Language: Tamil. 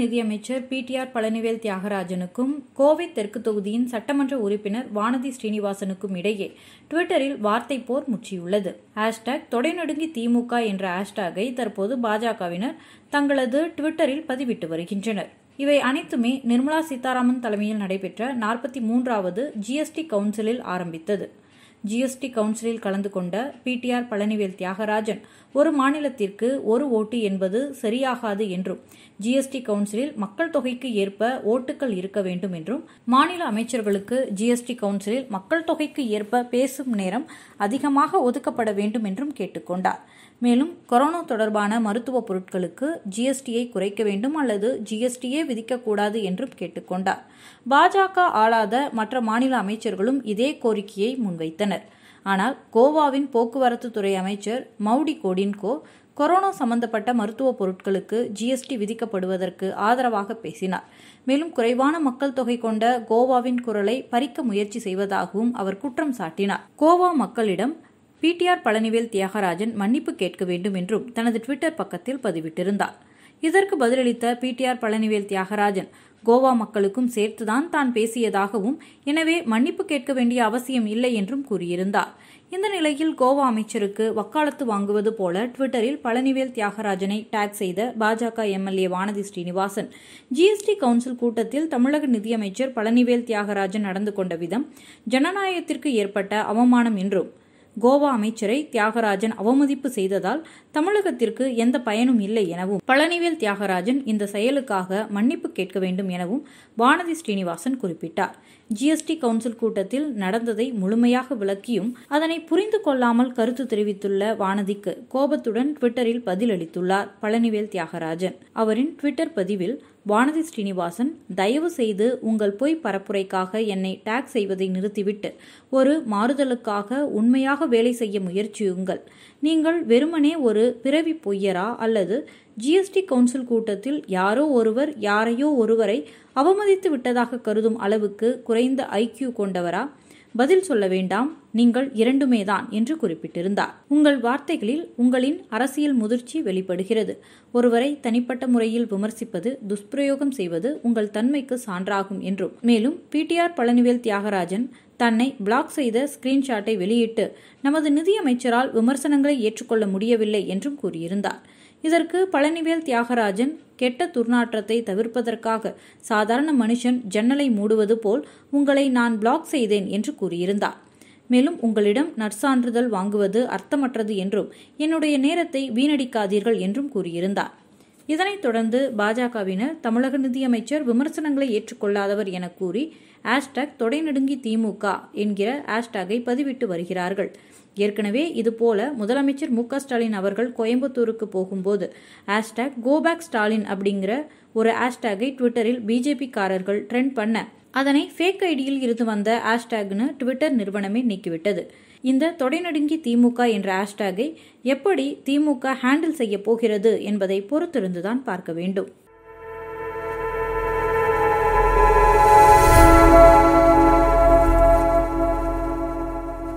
நிதியமைச்சர் பிடிஆர் பழனிவேல் தியாகராஜனுக்கும் கோவை தெற்கு தொகுதியின் சட்டமன்ற உறுப்பினர் வானதி ஸ்ரீனிவாசனுக்கும் இடையே டுவிட்டரில் வார்த்தை போர் முற்றியுள்ளது ஹேஷ்டாக் தொடைநடுங்கி திமுக என்ற ஹேஷ்டாகை தற்போது பாஜகவினர் தங்களது டுவிட்டரில் பதிவிட்டு வருகின்றனர் இவை அனைத்துமே நிர்மலா சீதாராமன் தலைமையில் நடைபெற்ற நாற்பத்தி மூன்றாவது ஜிஎஸ்டி கவுன்சிலில் ஆரம்பித்தது ஜிஎஸ்டி கவுன்சிலில் கலந்து கொண்ட பிடிஆர் பழனிவேல் தியாகராஜன் ஒரு மாநிலத்திற்கு ஒரு ஓட்டு என்பது சரியாகாது என்றும் ஜிஎஸ்டி கவுன்சிலில் மக்கள் தொகைக்கு ஏற்ப ஓட்டுகள் இருக்க வேண்டும் என்றும் மாநில அமைச்சர்களுக்கு ஜிஎஸ்டி கவுன்சிலில் மக்கள் தொகைக்கு ஏற்ப பேசும் நேரம் அதிகமாக ஒதுக்கப்பட வேண்டும் என்றும் கேட்டுக்கொண்டார் மேலும் கொரோனா தொடர்பான மருத்துவ பொருட்களுக்கு ஜிஎஸ்டியை குறைக்க வேண்டும் அல்லது ஜிஎஸ்டியே விதிக்கக்கூடாது என்றும் கேட்டுக்கொண்டார் பாஜக ஆளாத மற்ற மாநில அமைச்சர்களும் இதே கோரிக்கையை முன்வைத்தனர் ஆனால் கோவாவின் போக்குவரத்து துறை அமைச்சர் மௌடி கோடின்கோ கொரோனா சம்பந்தப்பட்ட மருத்துவ பொருட்களுக்கு ஜிஎஸ்டி விதிக்கப்படுவதற்கு ஆதரவாக பேசினார் மேலும் குறைவான மக்கள் தொகை கொண்ட கோவாவின் குரலை பறிக்க முயற்சி செய்வதாகவும் அவர் குற்றம் சாட்டினார் கோவா மக்களிடம் பிடிஆர் பழனிவேல் தியாகராஜன் மன்னிப்பு கேட்க வேண்டும் என்றும் தனது ட்விட்டர் பக்கத்தில் பதிவிட்டிருந்தார் இதற்கு பதிலளித்த பிடிஆர் பழனிவேல் தியாகராஜன் கோவா மக்களுக்கும் சேர்த்துதான் தான் பேசியதாகவும் எனவே மன்னிப்பு கேட்க வேண்டிய அவசியம் இல்லை என்றும் கூறியிருந்தார் இந்த நிலையில் கோவா அமைச்சருக்கு வக்காலத்து வாங்குவது போல ட்விட்டரில் பழனிவேல் தியாகராஜனை டேக் செய்த பாஜக MLA Vanathi Srinivasan GST council கூட்டத்தில் தமிழக நிதியமைச்சர் பழனிவேல் தியாகராஜன் நடந்து கொண்ட விதம் ஜனநாயகத்திற்கு ஏற்பட்ட அவமானம் என்றும் கோவா அமைச்சரை தியாகராஜன் அவமதிப்பு செய்ததால் தமிழகத்திற்கு எந்த பயனும் இல்லை எனவும் பழனிவேல் தியாகராஜன் இந்த செயலுக்காக மன்னிப்பு கேட்க வேண்டும் எனவும் வானதி ஸ்ரீனிவாசன் குறிப்பிட்டார் ஜிஎஸ்டி கவுன்சில் கூட்டத்தில் நடந்ததை முழுமையாக விளக்கியும் அதனை புரிந்து கொள்ளாமல் கருத்து தெரிவித்துள்ள வானதிக்கு கோபத்துடன் ட்விட்டரில் பதிலளித்துள்ளார் பழனிவேல் தியாகராஜன் அவரின் ட்விட்டர் பதிவில் வானதி ஸ்ரீனிவாசன் தயவு செய்து உங்கள் பொய் பரப்புரைக்காக என்னை டேக் செய்வதை நிறுத்திவிட்டு ஒரு மாறுதலுக்காக உண்மையாக வேலை செய்ய முயற்சியுங்கள் நீங்கள் வெறுமனே ஒரு பிறவி பொய்யரா அல்லது ஜிஎஸ்டி கவுன்சில் கூட்டத்தில் யாரோ ஒருவர் யாரையோ ஒருவரை அவமதித்து விட்டதாக கருதும் அளவுக்கு குறைந்த ஐக்கியூ கொண்டவரா பதில் சொல்ல வேண்டாம் நீங்கள் இரண்டுமே தான் என்று குறிப்பிட்டிருந்தார் உங்கள் வார்த்தைகளில் உங்களின் அரசியல் முதிர்ச்சி வெளிப்படுகிறது ஒருவரை தனிப்பட்ட முறையில் விமர்சிப்பது துஷ்பிரயோகம் செய்வது உங்கள் தன்மைக்கு சான்றாகும் என்றும் மேலும் பிடிஆர் பழனிவேல் தியாகராஜன் தன்னை பிளாக் செய்த ஸ்கிரீன்ஷாட்டை வெளியிட்டு நமது நிதியமைச்சரால் விமர்சனங்களை ஏற்றுக்கொள்ள முடியவில்லை என்றும் கூறியிருந்தார் இதற்கு பழனிவேல் தியாகராஜன் கெட்ட துர்நாற்றத்தை தவிர்ப்பதற்காக சாதாரண மனுஷன் ஜன்னலை மூடுவது போல் உங்களை நான் பிளாக் செய்தேன் என்று கூறியிருந்தார் மேலும் உங்களிடம் நற்சான்றிதழ் வாங்குவது அர்த்தமற்றது என்றும் என்னுடைய நேரத்தை வீணடிக்காதீர்கள் என்றும் கூறியிருந்தார் இதனைத் தொடர்ந்து பாஜகவினர் தமிழக நிதியமைச்சர் விமர்சனங்களை ஏற்றுக்கொள்ளாதவர் என கூறி ஹேஷ்டாக் தொடைநடுங்கி திமுக என்கிற ஹேஷ்டாகை பதிவிட்டு வருகிறார்கள் ஏற்கனவே இதுபோல முதலமைச்சர் மு ஸ்டாலின் அவர்கள் கோயம்புத்தூருக்கு போகும்போது ஹேஷ்டாக் கோபேக் ஸ்டாலின் அப்படிங்கிற ஒரு ஹேஷ்டாகை ட்விட்டரில் பிஜேபிக்காரர்கள் ட்ரெண்ட் பண்ண அதனை ஃபேக் ஐடியில் இருந்து வந்த ஹேஷ்டாக்னு ட்விட்டர் நிறுவனமே நீக்கிவிட்டது இந்த தொடைநடுங்கி திமுக என்ற ஹேஷ்டேகை எப்படி திமுக ஹேண்டில் செய்யப் போகிறது என்பதை பொறுத்திருந்துதான் பார்க்க வேண்டும்